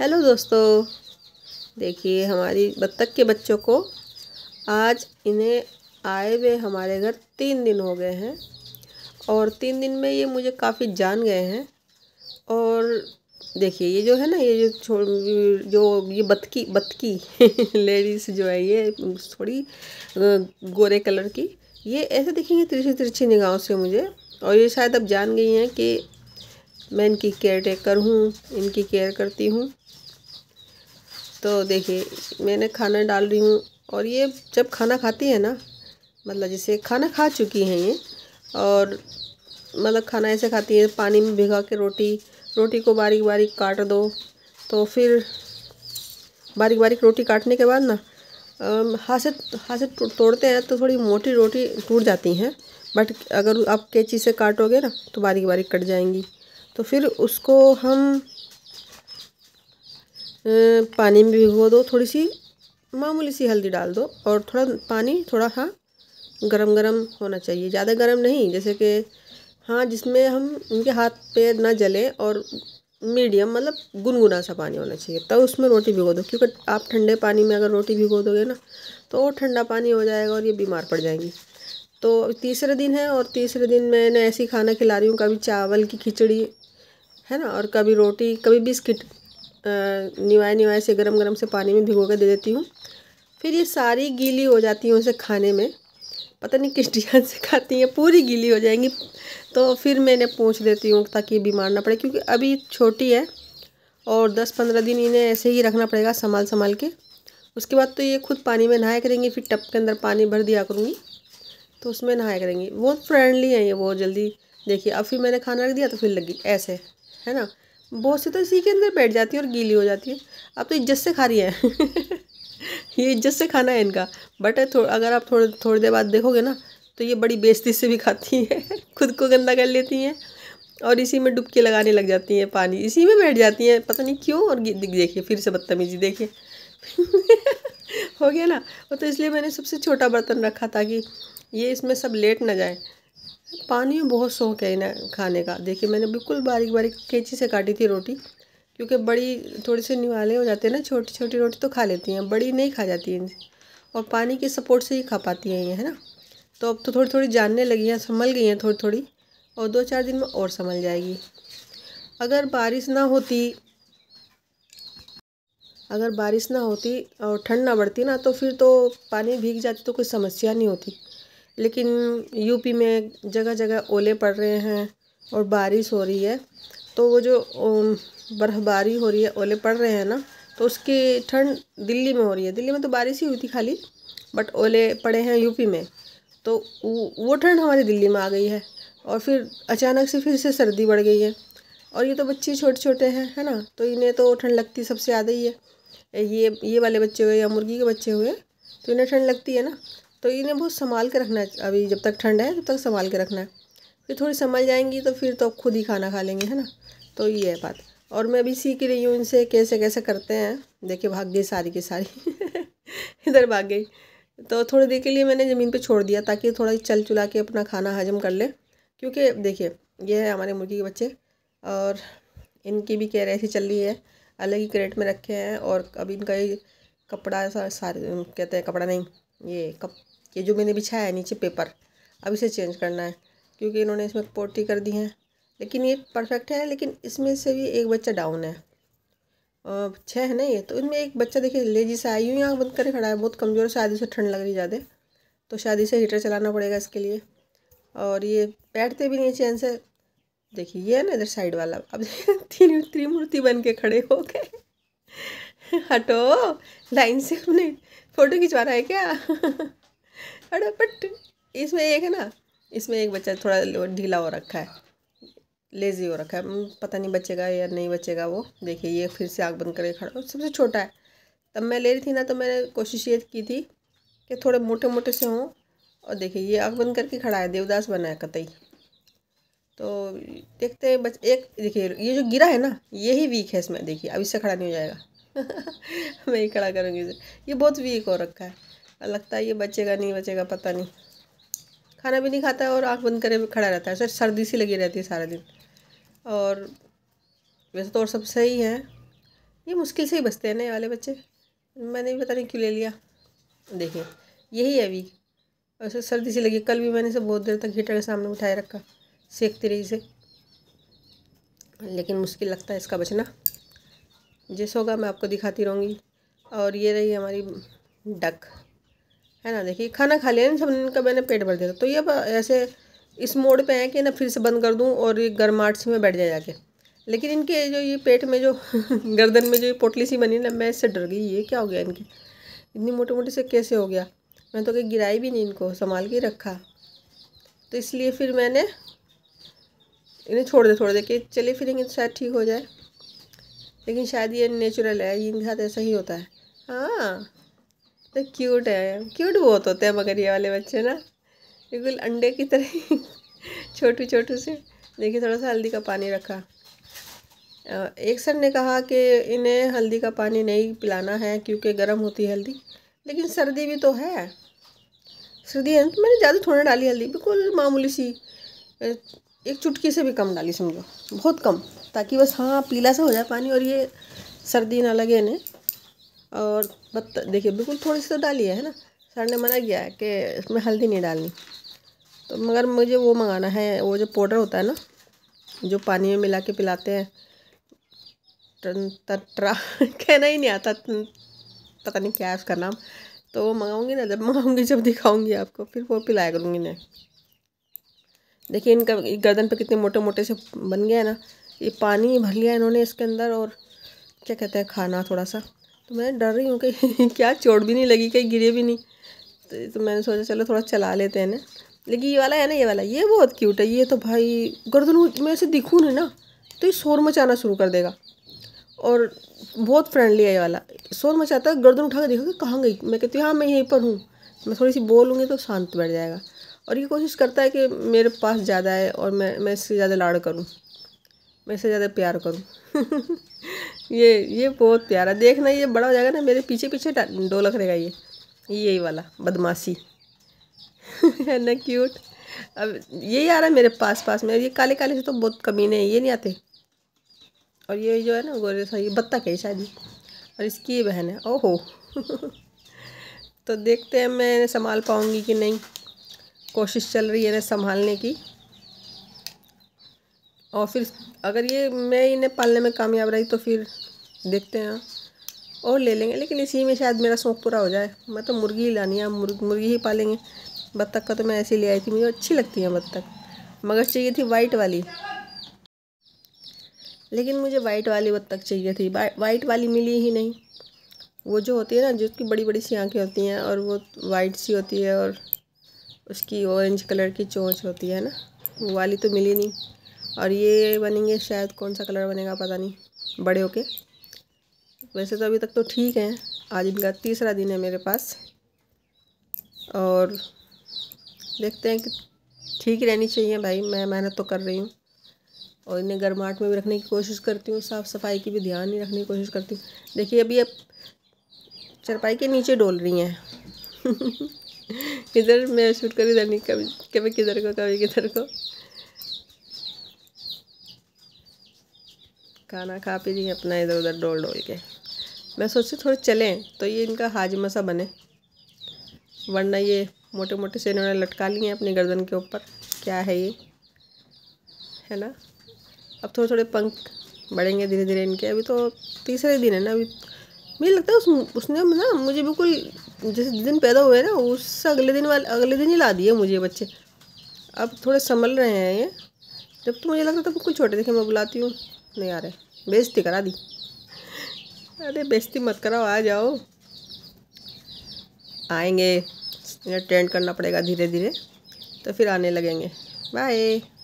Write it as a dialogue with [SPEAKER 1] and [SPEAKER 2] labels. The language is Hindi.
[SPEAKER 1] हेलो दोस्तों देखिए हमारी बत्तख के बच्चों को आज इन्हें आए हुए हमारे घर तीन दिन हो गए हैं और तीन दिन में ये मुझे काफ़ी जान गए हैं और देखिए ये जो है ना ये जो जो ये बतकी बतकी लेडीज़ जो है ये थोड़ी गोरे कलर की ये ऐसे दिखेंगे तिरछी तिरछी निगाहों से मुझे और ये शायद अब जान गई हैं कि मैं इनकी केयर टेकर हूँ इनकी केयर करती हूँ तो देखिए मैंने खाना डाल रही हूँ और ये जब खाना खाती है ना मतलब जैसे खाना खा चुकी हैं ये और मतलब खाना ऐसे खाती है पानी में भिगा के रोटी रोटी को बारीक बारीक काट दो तो फिर बारीक बारीक रोटी काटने के बाद ना हाथ से हाथ से तो तोड़ते हैं तो थोड़ी मोटी रोटी टूट जाती हैं बट अगर आप कैची से काटोगे ना तो बारीक बारीक कट जाएंगी तो फिर उसको हम पानी में भिगो दो थोड़ी सी मामूली सी हल्दी डाल दो और थोड़ा पानी थोड़ा हाँ गरम गरम होना चाहिए ज़्यादा गरम नहीं जैसे कि हाँ जिसमें हम उनके हाथ पैर ना जले और मीडियम मतलब गुनगुना सा पानी होना चाहिए तब तो उसमें रोटी भिगो दो क्योंकि आप ठंडे पानी में अगर रोटी भिगो दोगे ना तो और ठंडा पानी हो जाएगा और ये बीमार पड़ जाएंगी तो तीसरे दिन है और तीसरे दिन मैंने ऐसी खाना खिला रही हूँ कभी चावल की खिचड़ी है ना और कभी रोटी कभी बिस्किट निवाए निवाए से गरम गरम से पानी में भिगो के दे देती हूँ फिर ये सारी गीली हो जाती हैं उसे खाने में पता नहीं किस डिजाइन से खाती हैं पूरी गीली हो जाएंगी तो फिर मैंने पूछ देती हूँ ताकि बीमार ना पड़े क्योंकि अभी छोटी है और दस पंद्रह दिन इन्हें ऐसे ही रखना पड़ेगा संभाल संभाल के उसके बाद तो ये खुद पानी में नहाया करेंगी फिर टप के अंदर पानी भर दिया करूँगी तो उसमें नहाया करेंगी बहुत फ्रेंडली हैं ये बहुत जल्दी देखिए अब फिर मैंने खाना रख दिया तो फिर लगी ऐसे है ना बहुत सी तो इसी के अंदर बैठ जाती है और गीली हो जाती है अब तो इज्जत से खा रही है ये इज्जत से खाना है इनका बट अगर आप थोड़े थोड़ी देर बाद देखोगे ना तो ये बड़ी बेस्ती से भी खाती हैं खुद को गंदा कर लेती हैं और इसी में डुबकी लगाने लग जाती हैं पानी इसी में बैठ जाती हैं पता नहीं क्यों और देखिए फिर से बदतमीजी देखिए हो गया ना वो तो इसलिए मैंने सबसे छोटा बर्तन रखा था कि ये इसमें सब लेट ना जाए पानी में बहुत शौक है इन्हें खाने का देखिए मैंने बिल्कुल बारीक बारीक कैंची से काटी थी रोटी क्योंकि बड़ी थोड़ी से निवाले हो जाते हैं ना छोटी छोटी रोटी तो खा लेती हैं बड़ी नहीं खा जाती हैं और पानी के सपोर्ट से ही खा पाती हैं ये है ना तो अब तो थोड़ी थोड़ी जानने लगी हैं संभल गई हैं थोड़ी थोड़ी और दो चार दिन में और संभल जाएगी अगर बारिश ना होती अगर बारिश ना होती और ठंड ना बढ़ती ना तो फिर तो पानी भीग जाती तो कोई समस्या नहीं होती लेकिन यूपी में जगह जगह ओले पड़ रहे हैं और बारिश हो रही है तो वो जो बर्फ़बारी हो रही है ओले पड़ रहे हैं ना तो उसकी ठंड दिल्ली में हो रही है दिल्ली में तो बारिश ही हुई थी खाली बट ओले पड़े हैं यूपी में तो वो ठंड हमारी दिल्ली में आ गई है और फिर अचानक से फिर से सर्दी बढ़ गई है और ये तो बच्चे छोटे छोटे हैं है ना तो इन्हें तो ठंड लगती सबसे ज़्यादा ही है ये ये वाले बच्चे हुए या मुर्गी के बच्चे हुए तो इन्हें ठंड लगती है ना तो इन्हें बहुत संभाल के रखना है अभी जब तक ठंड है तब तक संभाल के रखना है फिर थोड़ी संभल जाएंगी तो फिर तो खुद ही खाना खा लेंगे है ना तो ये है बात और मैं अभी सीख रही हूँ इनसे कैसे कैसे करते हैं देखिए भाग गई सारी की सारी इधर भाग गई तो थोड़ी देर के लिए मैंने ज़मीन पे छोड़ दिया ताकि थोड़ा चल चुला के अपना खाना हजम कर ले क्योंकि देखिए ये है हमारे मुर्गी के बच्चे और इनकी भी केयर ऐसी चल रही है अलग ही क्रेट में रखे हैं और अभी इनका ये कपड़ा सा सारे कहते हैं कपड़ा नहीं ये कप ये जो मैंने बिछाया है नीचे पेपर अब इसे चेंज करना है क्योंकि इन्होंने इसमें पोटी कर दी है लेकिन ये परफेक्ट है लेकिन इसमें से भी एक बच्चा डाउन है छः है ना ये तो इनमें एक बच्चा देखिए लेजी से आई हुई यहाँ बंद करके खड़ा है बहुत कमज़ोर शायद उसे ठंड लग रही ज़्यादा तो शायद इसे हीटर चलाना पड़ेगा इसके लिए और ये बैठते भी नहीं चैन से देखिए ये है ना इधर साइड वाला अब तीन त्रिमूर्ति बन के खड़े हो गए हटो लाइन से नहीं फ़ोटो खिंचवा रहा है क्या अरे बट इसमें एक है ना इसमें एक बच्चा थोड़ा ढीला हो रखा है लेज़ी हो रखा है हम्म, पता नहीं बचेगा या नहीं बचेगा वो देखिए ये फिर से आँख बंद करके खड़ा सबसे छोटा है तब मैं ले रही थी ना तो मैंने कोशिश ये की थी कि थोड़े मोटे मोटे से हों और देखिए ये आँख बंद करके खड़ा है देवदास बना है कतई तो देखते हैं बच एक देखिए ये जो गिरा है ना ये ही वीक है इसमें देखिए अब इससे खड़ा नहीं हो जाएगा मैं ही खड़ा करूँगी इसे ये बहुत वीक हो रखा है लगता है ये बचेगा नहीं बचेगा पता नहीं खाना भी नहीं खाता है और आँख बंद करे खड़ा रहता है सर सर्दी सी लगी रहती है सारा दिन और वैसे तो और सब सही है ये मुश्किल से ही बचते हैं नए वाले बच्चे मैंने भी पता नहीं क्यों ले लिया देखिए यही है वीक वैसे सर्दी सी लगी कल भी मैंने इसे बहुत देर तक हीटर के सामने उठाए रखा सेकती रही इसे लेकिन मुश्किल लगता है इसका बचना जिस होगा मैं आपको दिखाती रहूँगी और ये रही हमारी डक है ना देखिए खाना खा लिया ना सब इनका मैंने पेट भर दिया तो ये ऐसे इस मोड पे हैं कि ना फिर से बंद कर दूँ और ये गर्माहट सी में बैठ जाए जाके लेकिन इनके जो ये पेट में जो गर्दन में जो ये पोटली सी बनी ना मैं इससे डर गई ये क्या हो गया इनके इतनी मोटे मोटे से कैसे हो गया मैं तो कहीं गिराई भी नहीं इनको संभाल के रखा तो इसलिए फिर मैंने इन्हें छोड़ दे छोड़ दे के चले फिरेंगे इनके शायद ठीक हो जाए लेकिन शायद ये नेचुरल है ये इनके साथ ऐसा ही होता है हाँ तो क्यूट है क्यूट बहुत होते हैं मगर ये वाले बच्चे ना बिल्कुल अंडे की तरह छोटू छोटू से देखिए थोड़ा सा हल्दी का पानी रखा एक सर ने कहा कि इन्हें हल्दी का पानी नहीं पिलाना है क्योंकि गर्म होती है हल्दी लेकिन सर्दी भी तो है सर्दी है तो मैंने ज़्यादा थोड़ा डाली हल्दी बिल्कुल मामूली सी एक चुटकी से भी कम डाली समझो बहुत कम ताकि बस हाँ पीला सा हो जाए पानी और ये सर्दी ना लगे इन्हें और बत देखिए बिल्कुल थोड़ी सी तो डाली है ना सर ने मना किया है कि इसमें हल्दी नहीं डालनी तो मगर मुझे वो मंगाना है वो जो पाउडर होता है ना जो पानी में मिला के पिलाते हैं तटरा कहना ही नहीं आता पता नहीं क्या है उसका नाम तो वो मंगाऊंगी ना जब मंगाऊंगी जब दिखाऊंगी आपको फिर वो पिलाया करूँगी ना देखिए इनका गर्दन पे कितने मोटे मोटे से बन गया है ना ये पानी भर लिया इन्होंने इसके अंदर और क्या कहते हैं खाना थोड़ा सा तो मैं डर रही हूँ कि क्या चोट भी नहीं लगी कहीं गिरे भी नहीं तो, तो मैंने सोचा चलो थोड़ा चला लेते हैं ना लेकिन ये वाला है ना ये वाला ये बहुत क्यूट है ये तो भाई गर्दन में ऐसे दिखूँ नहीं ना तो ये शोर मचाना शुरू कर देगा और बहुत फ्रेंडली है ये वाला शोर मचाता है गर्दन उठा कर देखोगे कहाँ गई मैं कहती हूँ हाँ मैं यहीं पर हूँ मैं थोड़ी सी बोलूँगी तो शांत बैठ जाएगा और ये कोशिश करता है कि मेरे पास ज़्यादा है और मैं मैं इससे ज़्यादा लाड़ करूँ मैं इसे ज़्यादा प्यार करूँ ये ये बहुत प्यारा देखना ये बड़ा हो जाएगा ना मेरे पीछे पीछे डोलक रहेगा ये यही वाला बदमाशी है ना क्यूट अब यही आ रहा है मेरे पास पास में ये काले काले से तो बहुत कमीने हैं ये नहीं आते और ये जो है ना गोरे सा ये बत्तख है शायद और इसकी ये बहन है ओहो तो देखते हैं मैं संभाल पाऊँगी कि नहीं कोशिश चल रही है ना संभालने की और फिर अगर ये मैं इन्हें पालने में कामयाब रही तो फिर देखते हैं और ले लेंगे लेकिन इसी में शायद मेरा शौक पूरा हो जाए मैं तो मुर्गी ही लानी है मुर्ग मुर्गी ही पालेंगे बत्तख का तो मैं ऐसे ले आई थी मुझे अच्छी लगती है बत्तख मगर चाहिए थी वाइट वाली लेकिन मुझे वाइट वाली बत्तख चाहिए थी वाइट वाली मिली ही नहीं वो जो होती है ना जिसकी बड़ी बड़ी सी आँखें होती हैं और वो वाइट सी होती है और उसकी ऑरेंज कलर की चोंच होती है ना वो वाली तो मिली नहीं और ये बनेंगे शायद कौन सा कलर बनेगा पता नहीं बड़े होके वैसे तो अभी तक तो ठीक हैं आज इनका तीसरा दिन है मेरे पास और देखते हैं कि ठीक रहनी चाहिए भाई मैं मेहनत तो कर रही हूँ और इन्हें गर्माहट में भी रखने की कोशिश करती हूँ साफ़ सफाई की भी ध्यान ही रखने की कोशिश करती हूँ देखिए अभी अब चरपाई के नीचे डोल रही हैं किधर मैं शूट करी धनी कभी कभी किधर को कभी किधर को खाना खा पी रही है अपना इधर उधर डोल डोल के मैं सोचती थोड़े चलें तो ये इनका हाजमा सा बने वरना ये मोटे मोटे से इन्होंने लटका लिए हैं अपनी गर्दन के ऊपर क्या है ये है ना अब थोड़े थोड़े पंख बढ़ेंगे धीरे धीरे इनके अभी तो तीसरे दिन है ना अभी मुझे लगता है उस उसने ना मुझे बिल्कुल जिस दिन पैदा हुए ना उससे अगले दिन वाले अगले दिन ही ला दिए मुझे बच्चे अब थोड़े संभल रहे हैं ये जब तो मुझे लगता था बिल्कुल छोटे देखे मैं बुलाती हूँ नहीं आ रहे बेजती करा दी अरे बेजती मत कराओ आ जाओ आएंगे इन्हें ट्रेंड करना पड़ेगा धीरे धीरे तो फिर आने लगेंगे बाय